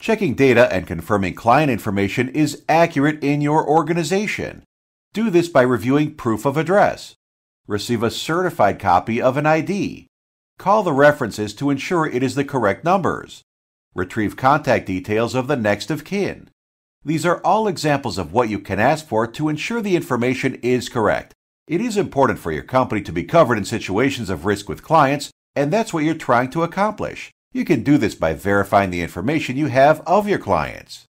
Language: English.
Checking data and confirming client information is accurate in your organization. Do this by reviewing proof of address. Receive a certified copy of an ID. Call the references to ensure it is the correct numbers. Retrieve contact details of the next of kin. These are all examples of what you can ask for to ensure the information is correct. It is important for your company to be covered in situations of risk with clients, and that's what you're trying to accomplish. You can do this by verifying the information you have of your clients.